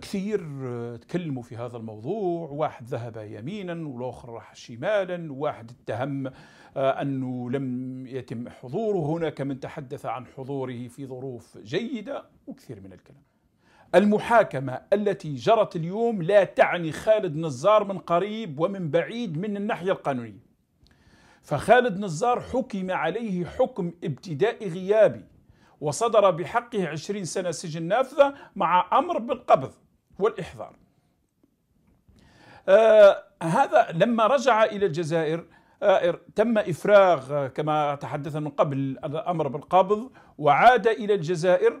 كثير آه، تكلموا في هذا الموضوع واحد ذهب يمينا والآخر راح شمالا واحد اتهم آه، أنه لم يتم حضوره هناك من تحدث عن حضوره في ظروف جيدة وكثير من الكلام المحاكمة التي جرت اليوم لا تعني خالد نزار من قريب ومن بعيد من الناحية القانونية فخالد نزار حكم عليه حكم ابتدائي غيابي وصدر بحقه عشرين سنة سجن نافذة مع أمر بالقبض والإحضار آه هذا لما رجع إلى الجزائر آه تم إفراغ آه، كما تحدثنا من قبل الأمر بالقبض وعاد إلى الجزائر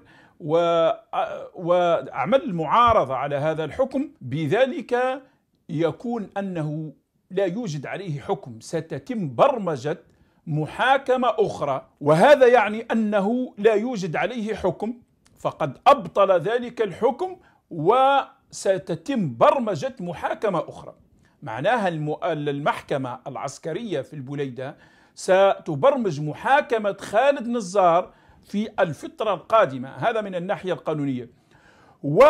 آه، وعمل معارضة على هذا الحكم بذلك يكون أنه لا يوجد عليه حكم ستتم برمجة محاكمة أخرى وهذا يعني أنه لا يوجد عليه حكم فقد أبطل ذلك الحكم وستتم برمجة محاكمة أخرى معناها المحكمة العسكرية في البليدة ستبرمج محاكمة خالد نزار في الفترة القادمة هذا من الناحية القانونية و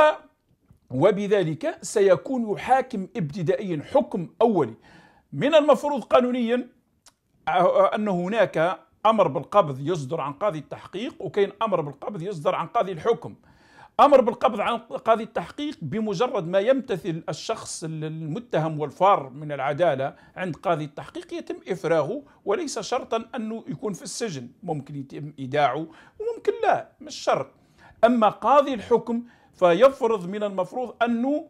وبذلك سيكون حاكم ابتدائيا حكم أولي من المفروض قانونيا أه، أه، أن هناك أمر بالقبض يصدر عن قاضي التحقيق وكاين أمر بالقبض يصدر عن قاضي الحكم امر بالقبض عن قاضي التحقيق بمجرد ما يمتثل الشخص المتهم والفار من العداله عند قاضي التحقيق يتم افراغه وليس شرطا انه يكون في السجن ممكن يتم ايداعه وممكن لا مش شرط اما قاضي الحكم فيفرض من المفروض انه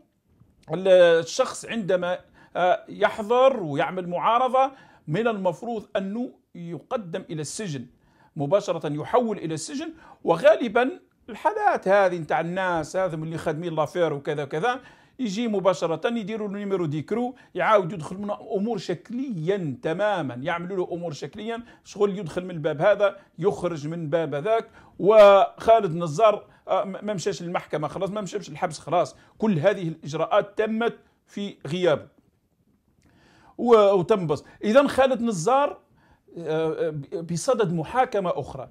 الشخص عندما آه، يحضر ويعمل معارضه من المفروض انه يقدم الى السجن مباشره يحول الى السجن وغالبا الحالات هذه نتاع الناس هذم اللي خادمين لافير وكذا وكذا يجي مباشرة يديروا له نيميرو ديكرو يعاود يدخل من أمور شكليا تماما يعملوا له أمور شكليا شغل يدخل من الباب هذا يخرج من باب هذاك وخالد نزار آه، ما مشاش للمحكمة خلاص ما مشاش للحبس خلاص كل هذه الإجراءات تمت في غيابه وتم بس إذا خالد نزار آه، آه، بصدد محاكمة أخرى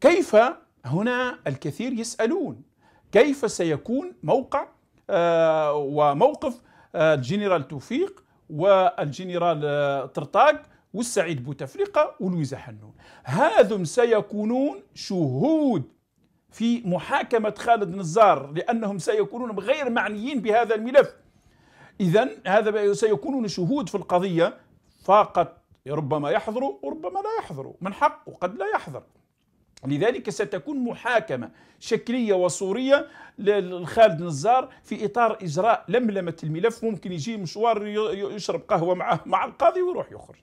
كيف هنا الكثير يسألون كيف سيكون موقع آه، وموقف آه، الجنرال توفيق والجنرال آه، طرطاق والسعيد بوتفليقة ولويزا حنون هذم سيكونون شهود في محاكمة خالد نزار لأنهم سيكونون غير معنيين بهذا الملف إذا هذا سيكونون شهود في القضية فقط ربما يحضروا وربما لا يحضروا من حقه قد لا يحضر لذلك ستكون محاكمة شكلية وصورية لخالد نزار في إطار إجراء لملمة الملف ممكن يجي مشوار يشرب قهوة معه مع القاضي ويروح يخرج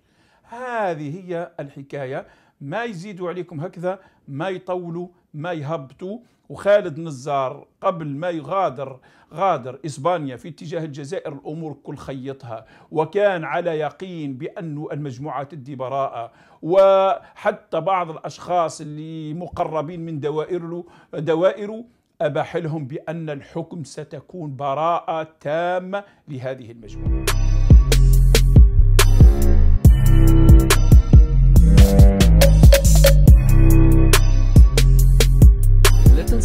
هذه هي الحكاية ما يزيدوا عليكم هكذا ما يطولوا ما يهبطوا وخالد نزار قبل ما يغادر غادر إسبانيا في اتجاه الجزائر الأمور كل خيطها وكان على يقين بأن المجموعة تدي براءة وحتى بعض الأشخاص اللي مقربين من دوائره دوائره أباح لهم بأن الحكم ستكون براءة تامة لهذه المجموعة